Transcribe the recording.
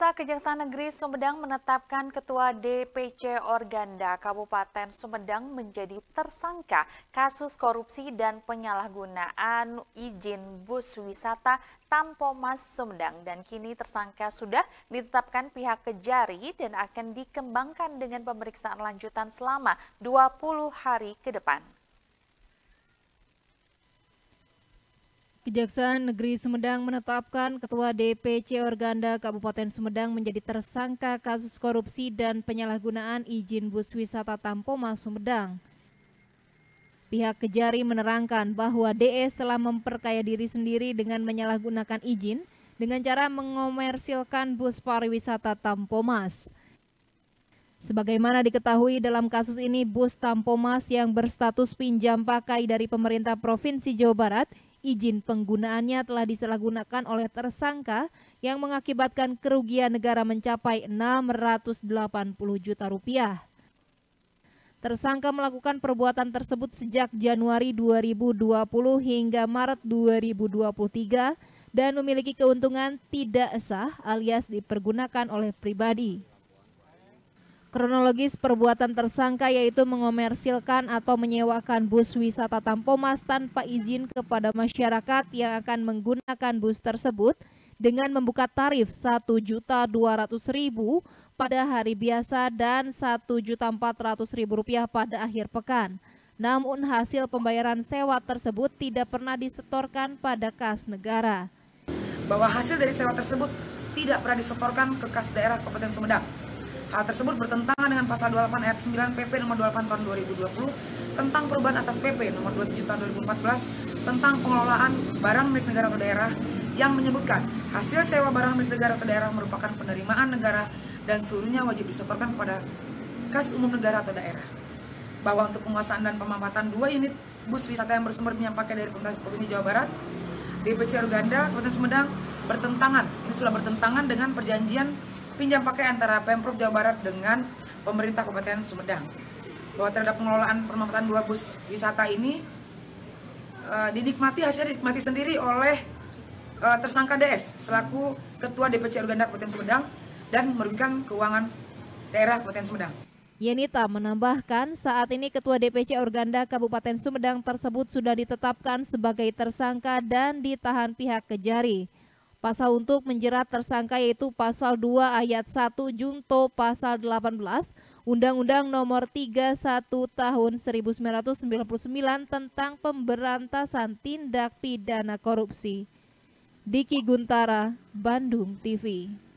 Pemirsa Kejaksaan Negeri Sumedang menetapkan Ketua DPC Organda Kabupaten Sumedang menjadi tersangka kasus korupsi dan penyalahgunaan izin bus wisata Tampomas Sumedang dan kini tersangka sudah ditetapkan pihak kejari dan akan dikembangkan dengan pemeriksaan lanjutan selama 20 hari ke depan. Kejaksaan Negeri Sumedang menetapkan Ketua DPC Organda Kabupaten Sumedang menjadi tersangka kasus korupsi dan penyalahgunaan izin bus wisata Tampoma Sumedang. Pihak Kejari menerangkan bahwa DS telah memperkaya diri sendiri dengan menyalahgunakan izin dengan cara mengomersilkan bus pariwisata Tampomas. Sebagaimana diketahui dalam kasus ini bus Tampomas yang berstatus pinjam pakai dari pemerintah Provinsi Jawa Barat izin penggunaannya telah disalahgunakan oleh tersangka yang mengakibatkan kerugian negara mencapai 680 juta rupiah. Tersangka melakukan perbuatan tersebut sejak Januari 2020 hingga Maret 2023 dan memiliki keuntungan tidak sah alias dipergunakan oleh pribadi. Kronologis perbuatan tersangka yaitu mengomersilkan atau menyewakan bus wisata Tampomas tanpa izin kepada masyarakat yang akan menggunakan bus tersebut dengan membuka tarif Rp1.200.000 pada hari biasa dan Rp1.400.000 pada akhir pekan. Namun hasil pembayaran sewa tersebut tidak pernah disetorkan pada kas negara. Bahwa hasil dari sewa tersebut tidak pernah disetorkan ke kas daerah Kabupaten Sumedang Hal tersebut bertentangan dengan pasal 28 ayat 9 PP nomor 28 tahun 2020 tentang perubahan atas PP nomor 27 tahun 2014 tentang pengelolaan barang milik negara atau daerah yang menyebutkan hasil sewa barang milik negara atau daerah merupakan penerimaan negara dan seluruhnya wajib disetorkan kepada kas umum negara atau daerah. Bahwa untuk penguasaan dan pemampatan dua unit bus wisata yang bersumber minyak pakai dari pemerintah Provinsi Jawa Barat, DPC Uganda, Kabupaten Semedang bertentangan. Ini sudah bertentangan dengan perjanjian pinjam pakai antara Pemprov Jawa Barat dengan pemerintah Kabupaten Sumedang. Bahwa terhadap pengelolaan pemanfaatan dua bus wisata ini e, dinikmati hasil dinikmati sendiri oleh e, tersangka DS selaku Ketua DPC Urganda Kabupaten Sumedang dan merugikan keuangan daerah Kabupaten Sumedang. Yenita menambahkan saat ini Ketua DPC Organda Kabupaten Sumedang tersebut sudah ditetapkan sebagai tersangka dan ditahan pihak kejari. Pasal untuk menjerat tersangka yaitu pasal 2 ayat 1 junto pasal 18 Undang-Undang Nomor 31 Tahun 1999 tentang Pemberantasan Tindak Pidana Korupsi. Diki Guntara, Bandung TV.